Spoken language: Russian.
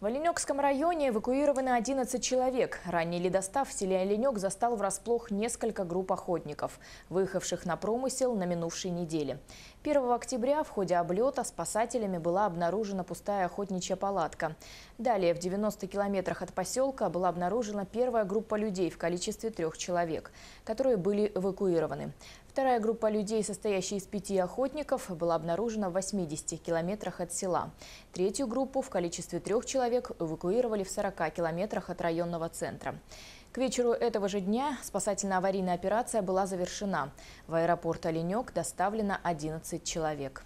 В Оленекском районе эвакуированы 11 человек. Ранний ледостав в селе Оленек застал врасплох несколько групп охотников, выехавших на промысел на минувшей неделе. 1 октября в ходе облета спасателями была обнаружена пустая охотничья палатка. Далее, в 90 километрах от поселка была обнаружена первая группа людей в количестве трех человек, которые были эвакуированы. Вторая группа людей, состоящая из пяти охотников, была обнаружена в 80 километрах от села. Третью группу в количестве трех человек эвакуировали в 40 километрах от районного центра. К вечеру этого же дня спасательно-аварийная операция была завершена. В аэропорт Оленек доставлено 11 человек.